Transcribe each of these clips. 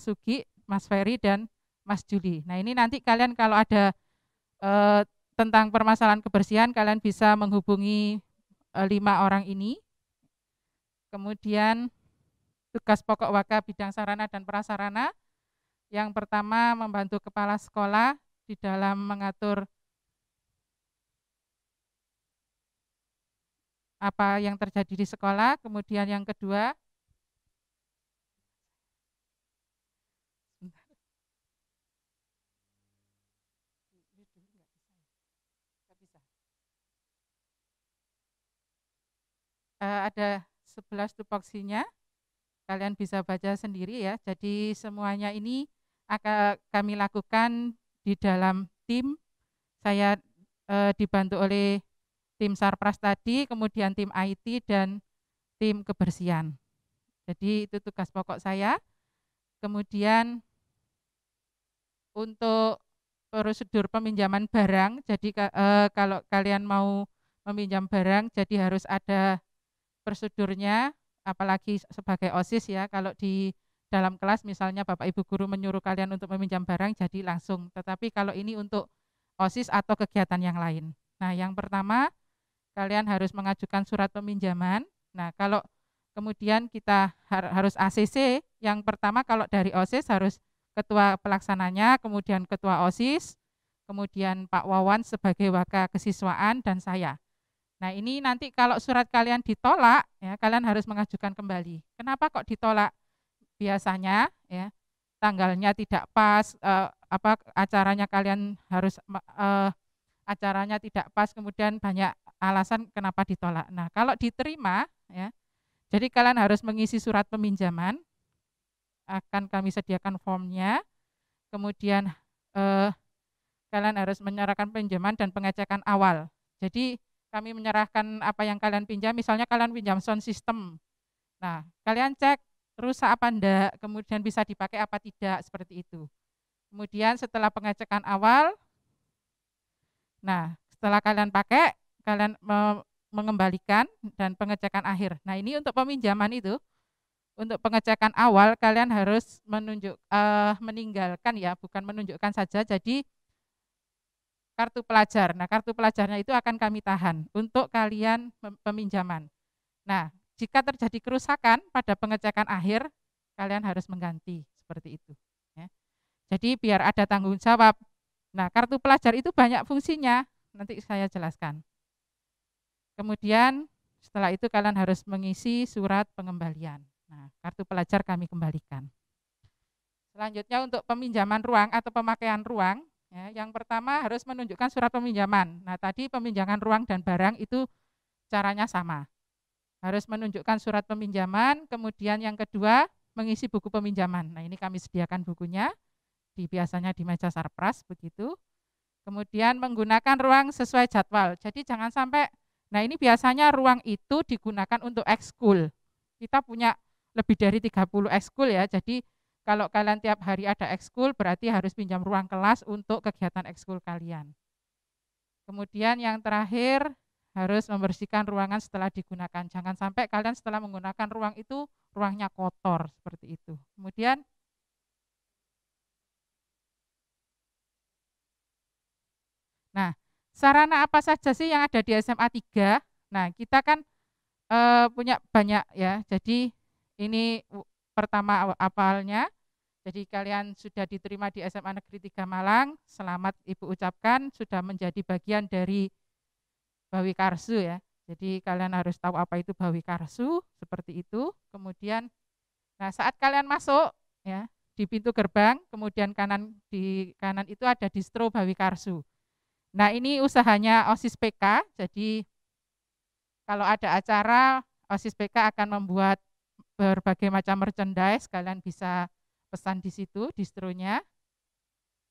Mas Sugi, Mas Ferry dan Mas Juli. Nah ini nanti kalian kalau ada e, tentang permasalahan kebersihan kalian bisa menghubungi e, lima orang ini. Kemudian tugas pokok waka bidang sarana dan prasarana. Yang pertama membantu kepala sekolah di dalam mengatur apa yang terjadi di sekolah. Kemudian yang kedua Eh, ada 11 tupoksinya. Kalian bisa baca sendiri ya. Jadi semuanya ini akan kami lakukan di dalam tim. Saya e, dibantu oleh tim Sarpras tadi, kemudian tim IT dan tim kebersihan. Jadi itu tugas pokok saya. Kemudian untuk prosedur peminjaman barang, jadi e, kalau kalian mau meminjam barang, jadi harus ada prosedurnya apalagi sebagai OSIS ya kalau di dalam kelas misalnya Bapak Ibu guru menyuruh kalian untuk meminjam barang jadi langsung tetapi kalau ini untuk OSIS atau kegiatan yang lain nah yang pertama kalian harus mengajukan surat peminjaman nah kalau kemudian kita har harus ACC yang pertama kalau dari OSIS harus ketua pelaksananya kemudian ketua OSIS kemudian Pak Wawan sebagai waka kesiswaan dan saya Nah, ini nanti kalau surat kalian ditolak, ya kalian harus mengajukan kembali. Kenapa kok ditolak? Biasanya ya tanggalnya tidak pas, eh, apa acaranya kalian harus eh, acaranya tidak pas, kemudian banyak alasan kenapa ditolak. Nah, kalau diterima ya. Jadi kalian harus mengisi surat peminjaman akan kami sediakan formnya. Kemudian eh, kalian harus menyerahkan pinjaman dan pengecekan awal. Jadi kami menyerahkan apa yang kalian pinjam, misalnya kalian pinjam sound system. Nah, kalian cek rusak apa enggak, kemudian bisa dipakai apa tidak, seperti itu. Kemudian setelah pengecekan awal, nah setelah kalian pakai, kalian mengembalikan dan pengecekan akhir. Nah ini untuk peminjaman itu, untuk pengecekan awal kalian harus menunjuk uh, meninggalkan ya, bukan menunjukkan saja. Jadi kartu pelajar. Nah, kartu pelajarnya itu akan kami tahan untuk kalian peminjaman. Nah, jika terjadi kerusakan pada pengecekan akhir, kalian harus mengganti seperti itu. Ya. Jadi biar ada tanggung jawab. Nah, kartu pelajar itu banyak fungsinya. Nanti saya jelaskan. Kemudian setelah itu kalian harus mengisi surat pengembalian. Nah, kartu pelajar kami kembalikan. Selanjutnya untuk peminjaman ruang atau pemakaian ruang, Ya, yang pertama harus menunjukkan surat peminjaman. Nah, tadi peminjaman ruang dan barang itu caranya sama. Harus menunjukkan surat peminjaman, kemudian yang kedua mengisi buku peminjaman. Nah, ini kami sediakan bukunya di biasanya di meja sarpras begitu. Kemudian menggunakan ruang sesuai jadwal. Jadi jangan sampai nah ini biasanya ruang itu digunakan untuk ekskul. Kita punya lebih dari 30 ekskul ya. Jadi kalau kalian tiap hari ada ekskul, berarti harus pinjam ruang kelas untuk kegiatan ekskul kalian. Kemudian yang terakhir, harus membersihkan ruangan setelah digunakan. Jangan sampai kalian setelah menggunakan ruang itu, ruangnya kotor, seperti itu. Kemudian Nah, sarana apa saja sih yang ada di SMA 3? Nah, kita kan e, punya banyak ya. Jadi ini pertama apalnya. Jadi kalian sudah diterima di SMA Negeri 3 Malang, selamat Ibu ucapkan sudah menjadi bagian dari Bawi Karsu ya. Jadi kalian harus tahu apa itu Bawi Karsu, seperti itu. Kemudian nah saat kalian masuk ya di pintu gerbang, kemudian kanan di kanan itu ada distro Bawi Karsu. Nah, ini usahanya OSIS PK. Jadi kalau ada acara OSIS PK akan membuat berbagai macam merchandise, kalian bisa pesan di situ distronya.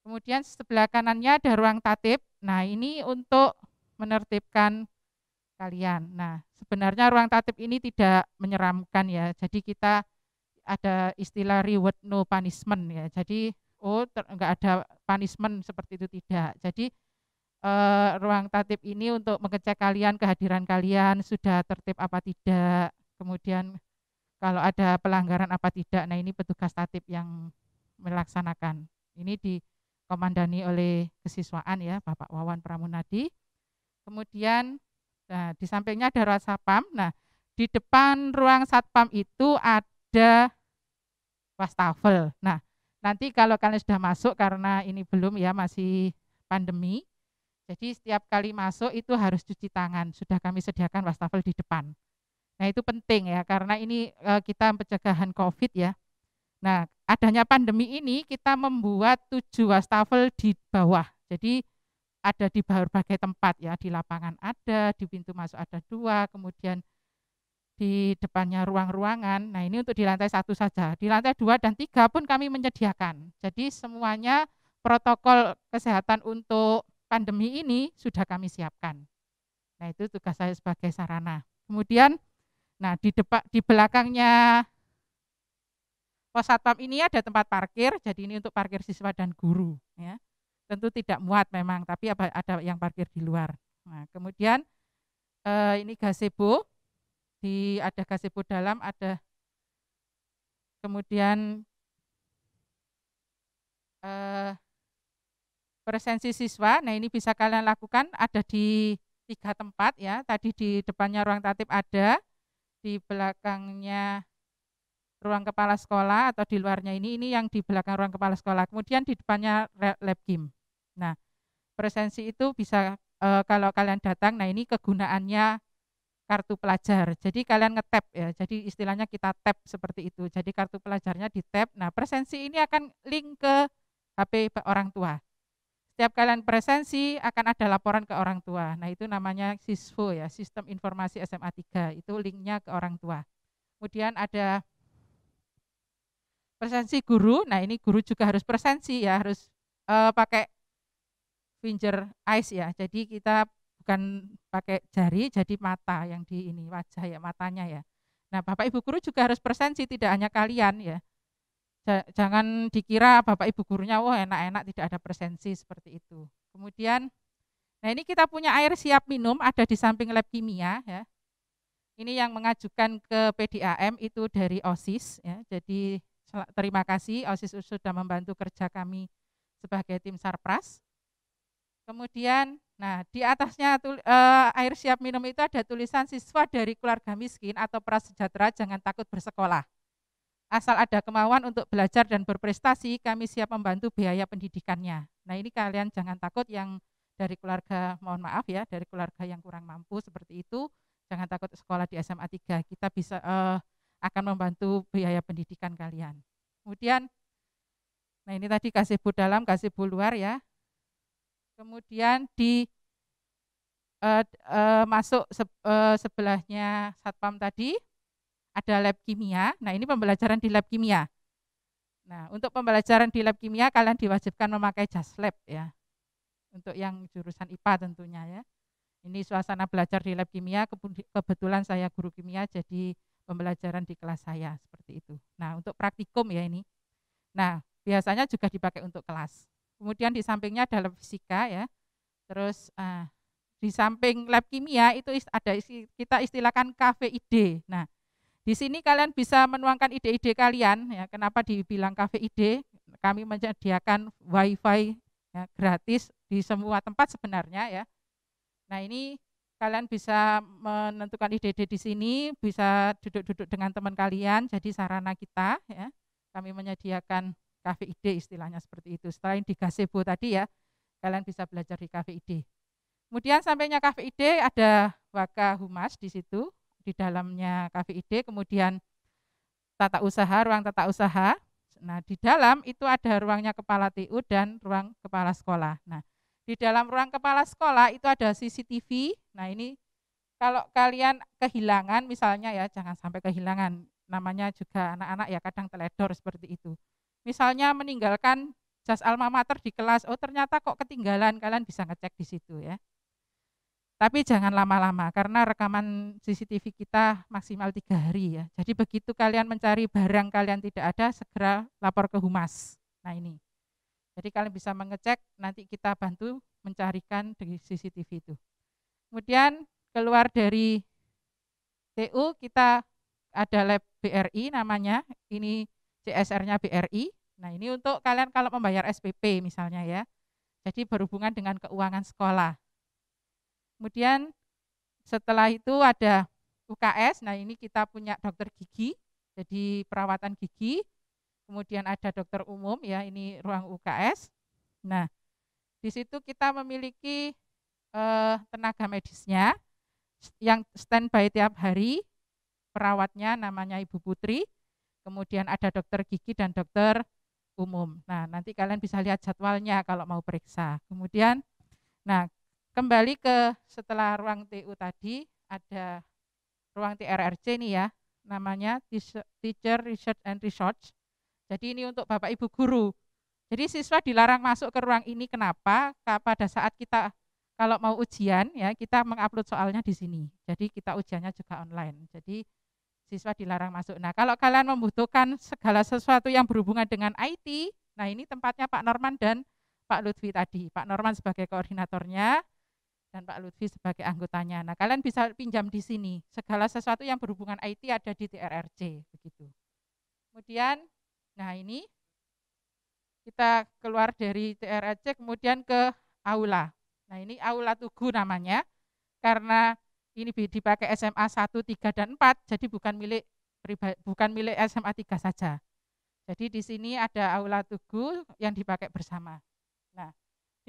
Kemudian sebelah kanannya ada ruang tatip Nah, ini untuk menertibkan kalian. Nah, sebenarnya ruang tatip ini tidak menyeramkan ya. Jadi kita ada istilah reward no punishment ya. Jadi oh ter, enggak ada punishment seperti itu tidak. Jadi eh, ruang tatip ini untuk mengecek kalian kehadiran kalian sudah tertib apa tidak. Kemudian kalau ada pelanggaran apa tidak. Nah ini petugas tatip yang melaksanakan. Ini dikomandani oleh kesiswaan ya Bapak Wawan Pramunadi. Kemudian nah, di sampingnya ada ruang satpam. Nah di depan ruang satpam itu ada wastafel. Nah nanti kalau kalian sudah masuk karena ini belum ya masih pandemi. Jadi setiap kali masuk itu harus cuci tangan. Sudah kami sediakan wastafel di depan. Nah, itu penting ya karena ini eh, kita pencegahan Covid ya. Nah, adanya pandemi ini kita membuat tujuh wastafel di bawah. Jadi ada di berbagai tempat ya, di lapangan ada, di pintu masuk ada dua, kemudian di depannya ruang-ruangan. Nah ini untuk di lantai satu saja. Di lantai dua dan tiga pun kami menyediakan. Jadi semuanya protokol kesehatan untuk pandemi ini sudah kami siapkan. Nah itu tugas saya sebagai sarana. Kemudian Nah, di depan di belakangnya pos satpam ini ada tempat parkir, jadi ini untuk parkir siswa dan guru, ya. Tentu tidak muat memang, tapi ada yang parkir di luar. Nah, kemudian eh, ini gazebo. Di ada gazebo dalam, ada kemudian eh, presensi siswa. Nah, ini bisa kalian lakukan ada di tiga tempat ya. Tadi di depannya ruang tatip ada, di belakangnya ruang kepala sekolah atau di luarnya ini ini yang di belakang ruang kepala sekolah kemudian di depannya lab game nah presensi itu bisa e, kalau kalian datang nah ini kegunaannya kartu pelajar jadi kalian ngetap ya jadi istilahnya kita tap seperti itu jadi kartu pelajarnya di tap nah presensi ini akan link ke HP orang tua setiap kalian presensi akan ada laporan ke orang tua. Nah itu namanya SISFO ya, Sistem Informasi SMA 3. Itu linknya ke orang tua. Kemudian ada presensi guru. Nah ini guru juga harus presensi ya, harus uh, pakai finger eyes ya. Jadi kita bukan pakai jari, jadi mata yang di ini wajah ya matanya ya. Nah bapak ibu guru juga harus presensi, tidak hanya kalian ya jangan dikira Bapak Ibu gurunya wah enak-enak tidak ada presensi seperti itu. Kemudian nah ini kita punya air siap minum ada di samping lab kimia ya. Ini yang mengajukan ke PDAM itu dari OSIS ya. Jadi terima kasih OSIS sudah membantu kerja kami sebagai tim Sarpras. Kemudian nah di atasnya tul, eh, air siap minum itu ada tulisan siswa dari keluarga miskin atau prasejahtera jangan takut bersekolah. Asal ada kemauan untuk belajar dan berprestasi, kami siap membantu biaya pendidikannya. Nah ini kalian jangan takut yang dari keluarga, mohon maaf ya, dari keluarga yang kurang mampu seperti itu, jangan takut sekolah di SMA 3, kita bisa uh, akan membantu biaya pendidikan kalian. Kemudian, nah ini tadi kasih bu dalam, kasih bu luar ya. Kemudian di uh, uh, masuk se, uh, sebelahnya satpam tadi, ada lab kimia. Nah, ini pembelajaran di lab kimia. Nah, untuk pembelajaran di lab kimia kalian diwajibkan memakai jas lab ya. Untuk yang jurusan IPA tentunya ya. Ini suasana belajar di lab kimia, kebetulan saya guru kimia jadi pembelajaran di kelas saya seperti itu. Nah, untuk praktikum ya ini. Nah, biasanya juga dipakai untuk kelas. Kemudian di sampingnya ada lab fisika ya. Terus uh, di samping lab kimia itu ada kita istilahkan KVID. Nah, di sini kalian bisa menuangkan ide-ide kalian. Ya, kenapa dibilang kafe ide? Kami menyediakan wifi ya, gratis di semua tempat sebenarnya ya. Nah ini kalian bisa menentukan ide-ide di sini, bisa duduk-duduk dengan teman kalian. Jadi sarana kita ya, kami menyediakan kafe ide istilahnya seperti itu. Selain di gazebo tadi ya, kalian bisa belajar di kafe ide. Kemudian sampainya kafe ide ada waka humas di situ di dalamnya KVID, kemudian tata usaha, ruang tata usaha. Nah, di dalam itu ada ruangnya kepala TU dan ruang kepala sekolah. Nah, di dalam ruang kepala sekolah itu ada CCTV. Nah, ini kalau kalian kehilangan misalnya ya, jangan sampai kehilangan. Namanya juga anak-anak ya kadang teledor seperti itu. Misalnya meninggalkan jas alma mater di kelas, oh ternyata kok ketinggalan, kalian bisa ngecek di situ ya. Tapi jangan lama-lama karena rekaman CCTV kita maksimal tiga hari ya. Jadi begitu kalian mencari barang kalian tidak ada, segera lapor ke humas. Nah ini. Jadi kalian bisa mengecek, nanti kita bantu mencarikan di CCTV itu. Kemudian keluar dari TU kita ada lab BRI namanya, ini CSR-nya BRI. Nah ini untuk kalian kalau membayar SPP misalnya ya, jadi berhubungan dengan keuangan sekolah. Kemudian setelah itu ada UKS, nah ini kita punya dokter gigi, jadi perawatan gigi. Kemudian ada dokter umum, ya ini ruang UKS. Nah, di situ kita memiliki eh, tenaga medisnya yang standby tiap hari, perawatnya namanya Ibu Putri, kemudian ada dokter gigi dan dokter umum. Nah, nanti kalian bisa lihat jadwalnya kalau mau periksa. Kemudian, nah Kembali ke setelah ruang TU tadi, ada ruang TRRC ini ya, namanya Teacher Research and Research. Jadi ini untuk Bapak Ibu guru. Jadi siswa dilarang masuk ke ruang ini kenapa? karena Pada saat kita kalau mau ujian ya kita mengupload soalnya di sini. Jadi kita ujiannya juga online. Jadi siswa dilarang masuk. Nah, kalau kalian membutuhkan segala sesuatu yang berhubungan dengan IT, nah ini tempatnya Pak Norman dan Pak Lutfi tadi. Pak Norman sebagai koordinatornya, dan Pak Lutfi sebagai anggotanya. Nah, kalian bisa pinjam di sini. Segala sesuatu yang berhubungan IT ada di TRRC begitu. Kemudian nah ini kita keluar dari TRRC kemudian ke aula. Nah, ini aula Tugu namanya karena ini dipakai SMA 1, 3 dan 4, jadi bukan milik bukan milik SMA 3 saja. Jadi di sini ada aula Tugu yang dipakai bersama.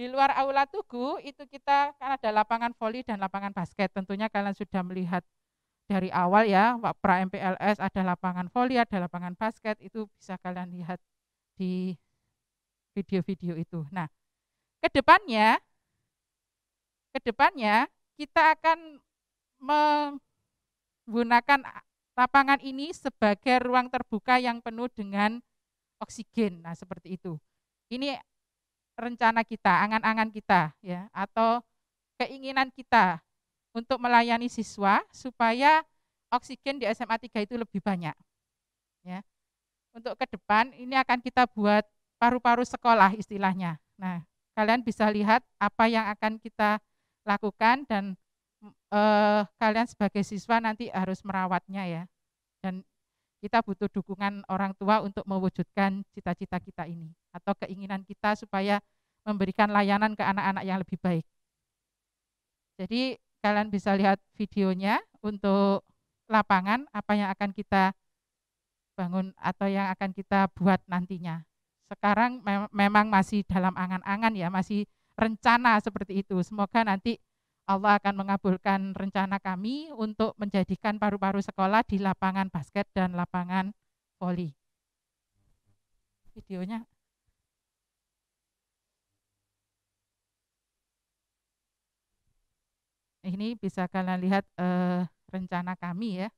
Di luar aula tugu itu kita kan ada lapangan voli dan lapangan basket. Tentunya kalian sudah melihat dari awal ya, pak pra MPLS ada lapangan voli, ada lapangan basket, itu bisa kalian lihat di video-video itu. Nah, kedepannya, kedepannya kita akan menggunakan lapangan ini sebagai ruang terbuka yang penuh dengan oksigen. Nah, seperti itu. Ini rencana kita, angan-angan kita ya atau keinginan kita untuk melayani siswa supaya oksigen di SMA 3 itu lebih banyak. Ya. Untuk ke depan ini akan kita buat paru-paru sekolah istilahnya. Nah, kalian bisa lihat apa yang akan kita lakukan dan eh, kalian sebagai siswa nanti harus merawatnya ya. Dan kita butuh dukungan orang tua untuk mewujudkan cita-cita kita ini atau keinginan kita supaya memberikan layanan ke anak-anak yang lebih baik. Jadi kalian bisa lihat videonya untuk lapangan apa yang akan kita bangun atau yang akan kita buat nantinya. Sekarang memang masih dalam angan-angan ya, masih rencana seperti itu. Semoga nanti Allah akan mengabulkan rencana kami untuk menjadikan paru-paru sekolah di lapangan basket dan lapangan voli. Videonya ini bisa kalian lihat eh, rencana kami ya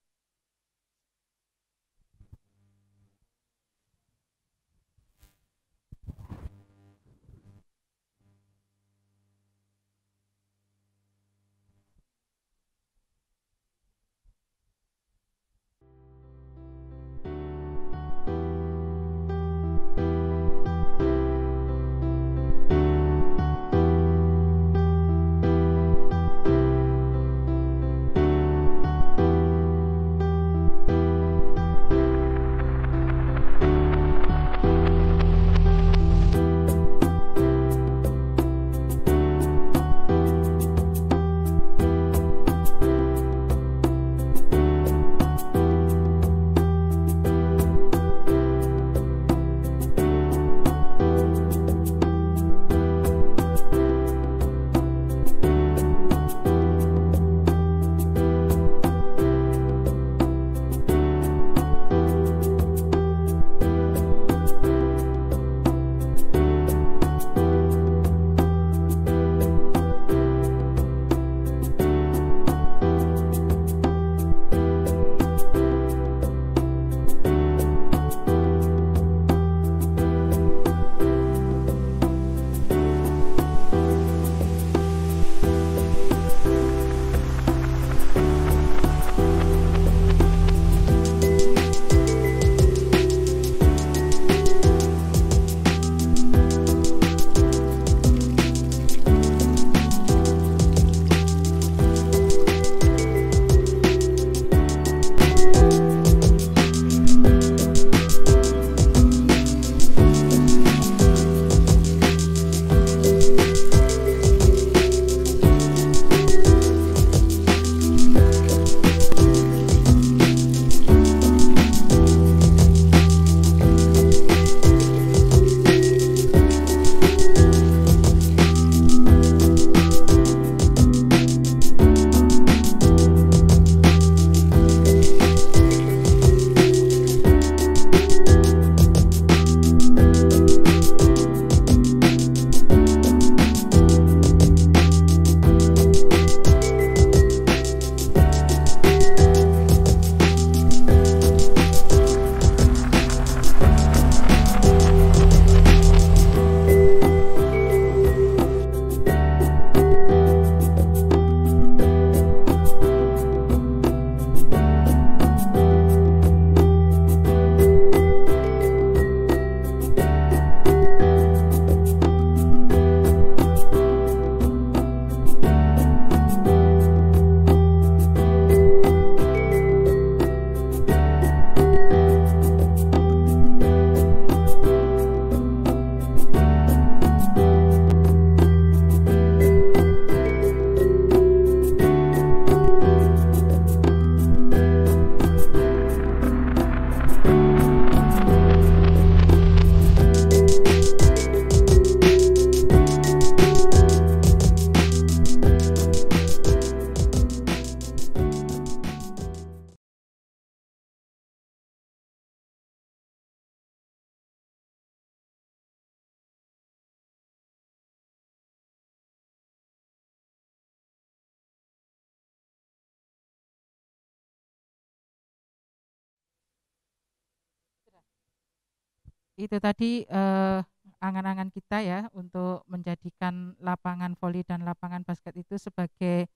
itu tadi angan eh, angan-angan kita ya untuk menjadikan lapangan voli dan lapangan basket itu sebagai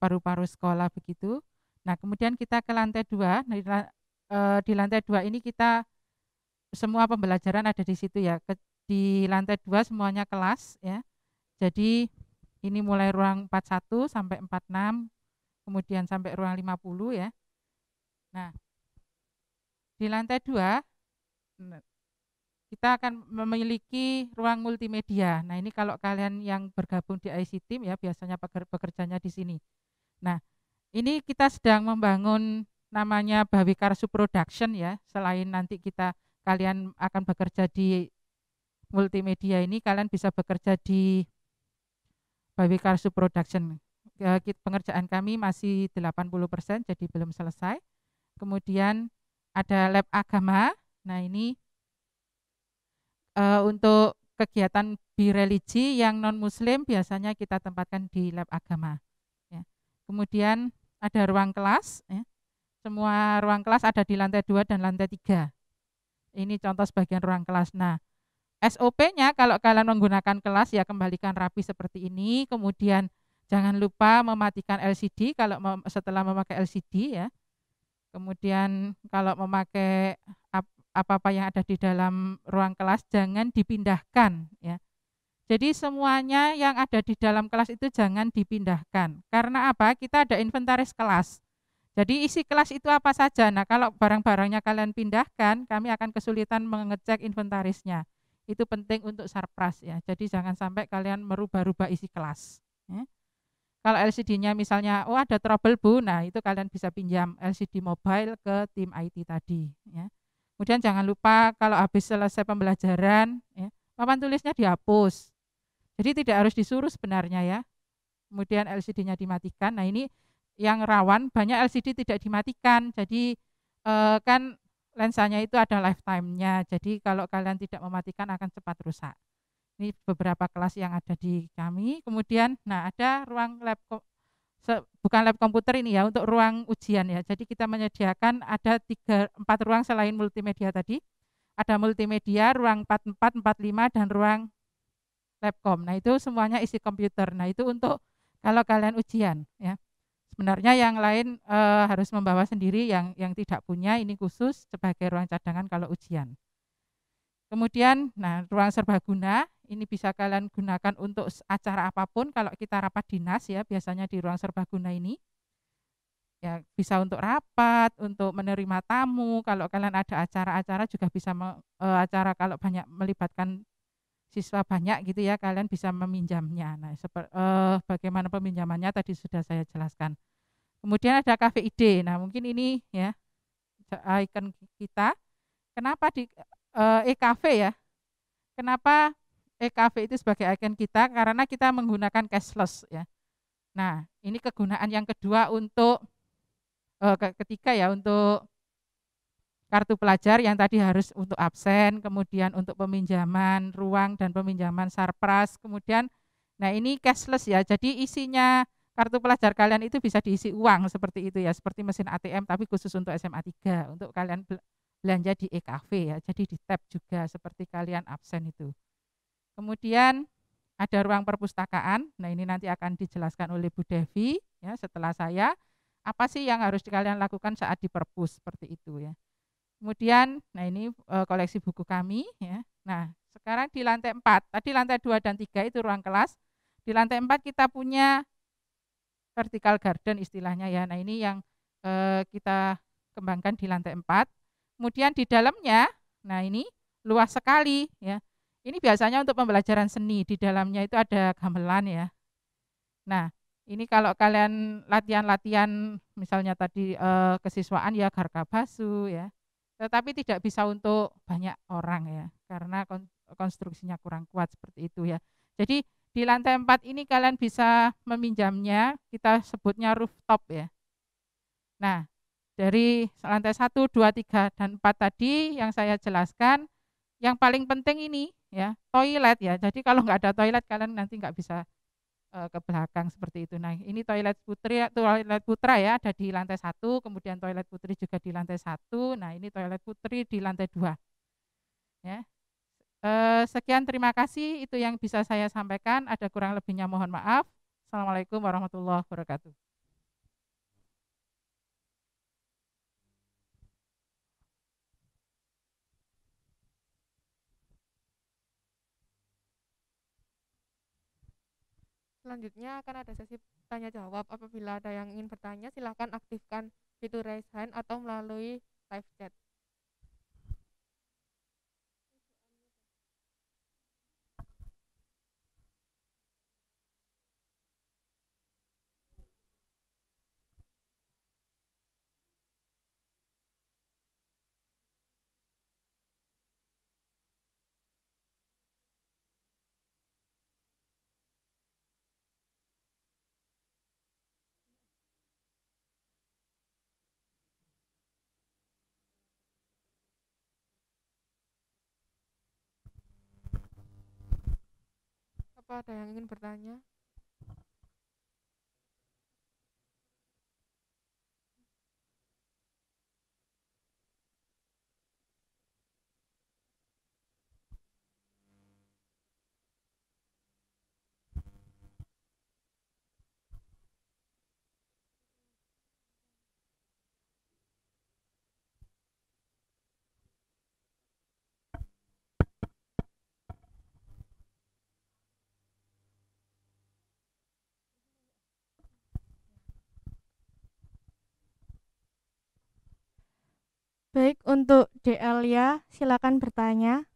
paru-paru sekolah begitu. Nah, kemudian kita ke lantai dua. Nah, di eh, lantai dua ini kita semua pembelajaran ada di situ ya. di lantai dua semuanya kelas ya. Jadi ini mulai ruang 41 sampai 46, kemudian sampai ruang 50 ya. Nah, di lantai dua kita akan memiliki ruang multimedia. Nah, ini kalau kalian yang bergabung di IC Team ya biasanya pekerjanya di sini. Nah, ini kita sedang membangun namanya Bawikarsu Production ya. Selain nanti kita kalian akan bekerja di multimedia ini, kalian bisa bekerja di Bawikarsu Production. Eh, pengerjaan kami masih 80% jadi belum selesai. Kemudian ada lab agama. Nah, ini uh, untuk kegiatan bi-religi yang non muslim biasanya kita tempatkan di lab agama ya. kemudian ada ruang kelas ya. semua ruang kelas ada di lantai dua dan lantai tiga ini contoh sebagian ruang kelas nah SOP-nya kalau kalian menggunakan kelas ya kembalikan rapi seperti ini kemudian jangan lupa mematikan LCD kalau setelah memakai LCD ya kemudian kalau memakai apa-apa yang ada di dalam ruang kelas jangan dipindahkan ya. Jadi semuanya yang ada di dalam kelas itu jangan dipindahkan. Karena apa? Kita ada inventaris kelas. Jadi isi kelas itu apa saja. Nah, kalau barang-barangnya kalian pindahkan, kami akan kesulitan mengecek inventarisnya. Itu penting untuk surprise ya. Jadi jangan sampai kalian merubah-rubah isi kelas. Ya. Kalau LCD-nya misalnya, oh ada trouble bu, nah itu kalian bisa pinjam LCD mobile ke tim IT tadi. Ya. Kemudian jangan lupa kalau habis selesai pembelajaran, ya, papan tulisnya dihapus. Jadi tidak harus disuruh sebenarnya ya. Kemudian LCD-nya dimatikan. Nah ini yang rawan banyak LCD tidak dimatikan. Jadi eh, kan lensanya itu ada lifetime-nya. Jadi kalau kalian tidak mematikan akan cepat rusak. Ini beberapa kelas yang ada di kami. Kemudian, nah ada ruang lab bukan lab komputer ini ya untuk ruang ujian ya. Jadi kita menyediakan ada tiga empat ruang selain multimedia tadi. Ada multimedia, ruang 44, 45 dan ruang labcom. Nah, itu semuanya isi komputer. Nah, itu untuk kalau kalian ujian ya. Sebenarnya yang lain e, harus membawa sendiri yang yang tidak punya ini khusus sebagai ruang cadangan kalau ujian. Kemudian nah ruang serbaguna ini bisa kalian gunakan untuk acara apapun kalau kita rapat dinas ya, biasanya di ruang serbaguna ini. Ya, bisa untuk rapat, untuk menerima tamu, kalau kalian ada acara-acara juga bisa me, e, acara kalau banyak melibatkan siswa banyak gitu ya, kalian bisa meminjamnya. Nah, seper, e, bagaimana peminjamannya tadi sudah saya jelaskan. Kemudian ada kafe ide. Nah, mungkin ini ya e, icon kita. Kenapa di e, e-cafe ya? Kenapa Ekv eh, itu sebagai agen kita karena kita menggunakan cashless ya. Nah, ini kegunaan yang kedua untuk eh, ketiga ya untuk kartu pelajar yang tadi harus untuk absen, kemudian untuk peminjaman ruang dan peminjaman sarpras, kemudian nah ini cashless ya. Jadi isinya kartu pelajar kalian itu bisa diisi uang seperti itu ya, seperti mesin ATM tapi khusus untuk SMA 3 untuk kalian belanja di ekv ya. Jadi di tab juga seperti kalian absen itu. Kemudian ada ruang perpustakaan. Nah, ini nanti akan dijelaskan oleh Bu Devi ya setelah saya apa sih yang harus kalian lakukan saat di perpus seperti itu ya. Kemudian nah ini e, koleksi buku kami ya. Nah, sekarang di lantai 4. Tadi lantai 2 dan 3 itu ruang kelas. Di lantai 4 kita punya vertical garden istilahnya ya. Nah, ini yang e, kita kembangkan di lantai 4. Kemudian di dalamnya, nah ini luas sekali ya. Ini biasanya untuk pembelajaran seni, di dalamnya itu ada gamelan ya. Nah, ini kalau kalian latihan-latihan misalnya tadi eh, kesiswaan ya garka basu ya. Tetapi tidak bisa untuk banyak orang ya, karena konstruksinya kurang kuat seperti itu ya. Jadi di lantai 4 ini kalian bisa meminjamnya, kita sebutnya rooftop ya. Nah, dari lantai 1, 2, 3, dan 4 tadi yang saya jelaskan, yang paling penting ini ya toilet ya jadi kalau nggak ada toilet kalian nanti nggak bisa uh, ke belakang seperti itu nah ini toilet putri toilet putra ya ada di lantai satu kemudian toilet putri juga di lantai satu nah ini toilet putri di lantai dua ya uh, sekian terima kasih itu yang bisa saya sampaikan ada kurang lebihnya mohon maaf assalamualaikum warahmatullahi wabarakatuh selanjutnya akan ada sesi tanya jawab. Apabila ada yang ingin bertanya, silahkan aktifkan fitur raise hand atau melalui live chat. apa ada yang ingin bertanya Baik, untuk DL ya, silakan bertanya.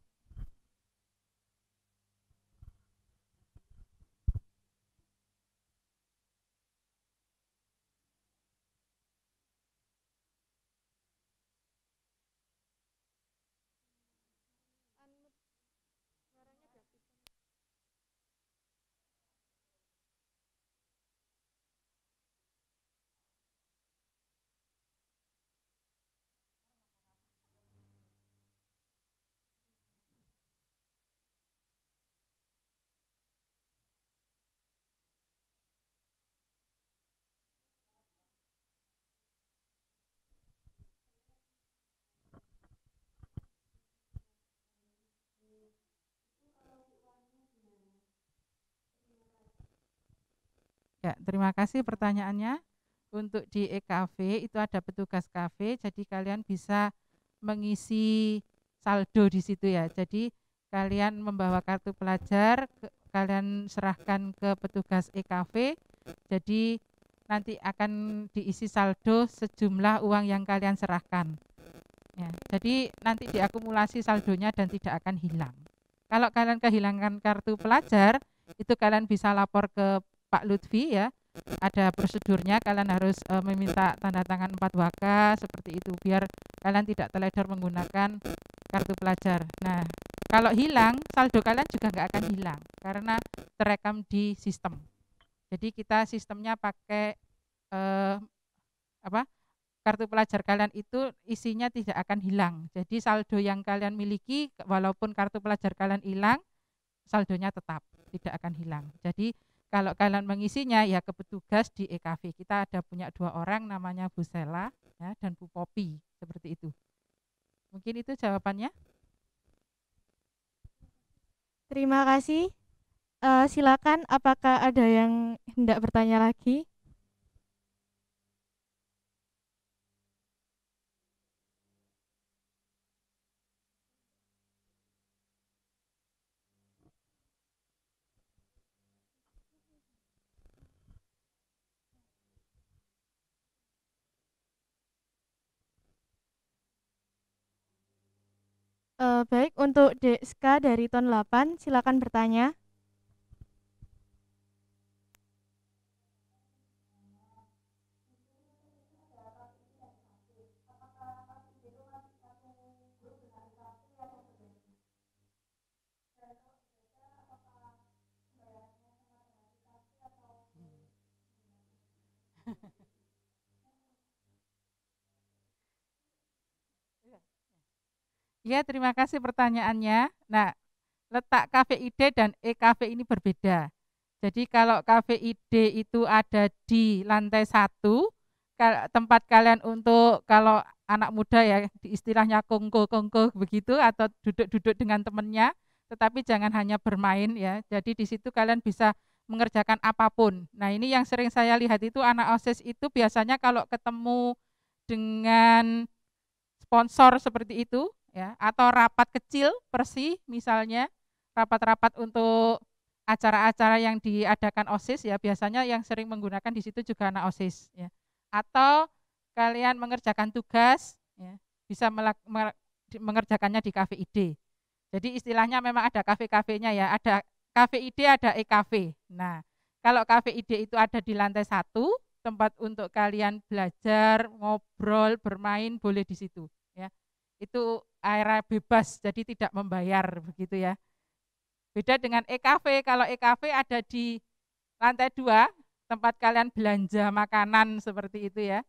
Ya, terima kasih pertanyaannya. Untuk di EKV itu ada petugas KV, jadi kalian bisa mengisi saldo di situ ya. Jadi kalian membawa kartu pelajar, ke, kalian serahkan ke petugas EKV. Jadi nanti akan diisi saldo sejumlah uang yang kalian serahkan. Ya, jadi nanti diakumulasi saldonya dan tidak akan hilang. Kalau kalian kehilangan kartu pelajar, itu kalian bisa lapor ke Pak Lutfi ya ada prosedurnya kalian harus e, meminta tanda tangan empat waka seperti itu biar kalian tidak teledor menggunakan kartu pelajar nah kalau hilang saldo kalian juga nggak akan hilang karena terekam di sistem jadi kita sistemnya pakai e, apa kartu pelajar kalian itu isinya tidak akan hilang. Jadi saldo yang kalian miliki walaupun kartu pelajar kalian hilang, saldonya tetap tidak akan hilang. Jadi kalau kalian mengisinya ya ke petugas di EKV. Kita ada punya dua orang namanya Bu Sela ya, dan Bu Popi seperti itu. Mungkin itu jawabannya. Terima kasih. Uh, silakan apakah ada yang hendak bertanya lagi? Eh, baik, untuk DSK dari tahun 8 silakan bertanya. Ya, terima kasih pertanyaannya. Nah, letak KVID dan EKV ini berbeda. Jadi kalau KVID itu ada di lantai satu, tempat kalian untuk kalau anak muda ya istilahnya kongko-kongko begitu atau duduk-duduk dengan temannya, tetapi jangan hanya bermain ya. Jadi di situ kalian bisa mengerjakan apapun. Nah ini yang sering saya lihat itu anak OSIS itu biasanya kalau ketemu dengan sponsor seperti itu, ya atau rapat kecil persi misalnya rapat-rapat untuk acara-acara yang diadakan OSIS ya biasanya yang sering menggunakan di situ juga anak OSIS ya. Atau kalian mengerjakan tugas ya, bisa mengerjakannya di kafe ide. Jadi istilahnya memang ada kafe-kafenya ya, ada kafe ide, ada e-kafe. Nah, kalau kafe ide itu ada di lantai satu, tempat untuk kalian belajar, ngobrol, bermain boleh di situ ya itu era bebas jadi tidak membayar begitu ya beda dengan EKV kalau EKV ada di lantai dua tempat kalian belanja makanan seperti itu ya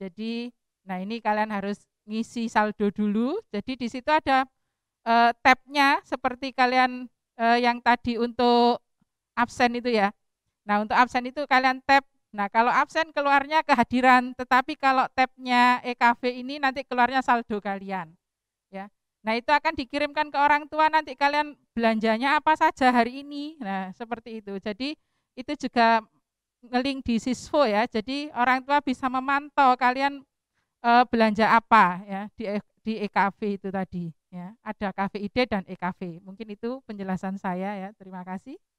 jadi nah ini kalian harus ngisi saldo dulu jadi di situ ada e, tabnya seperti kalian e, yang tadi untuk absen itu ya nah untuk absen itu kalian tab Nah, kalau absen keluarnya kehadiran, tetapi kalau tabnya EKV ini nanti keluarnya saldo kalian. Ya. Nah, itu akan dikirimkan ke orang tua nanti kalian belanjanya apa saja hari ini. Nah, seperti itu. Jadi itu juga ngeling di sisvo ya. Jadi orang tua bisa memantau kalian e, belanja apa ya di e, di EKV itu tadi ya. Ada KVID dan EKV. Mungkin itu penjelasan saya ya. Terima kasih.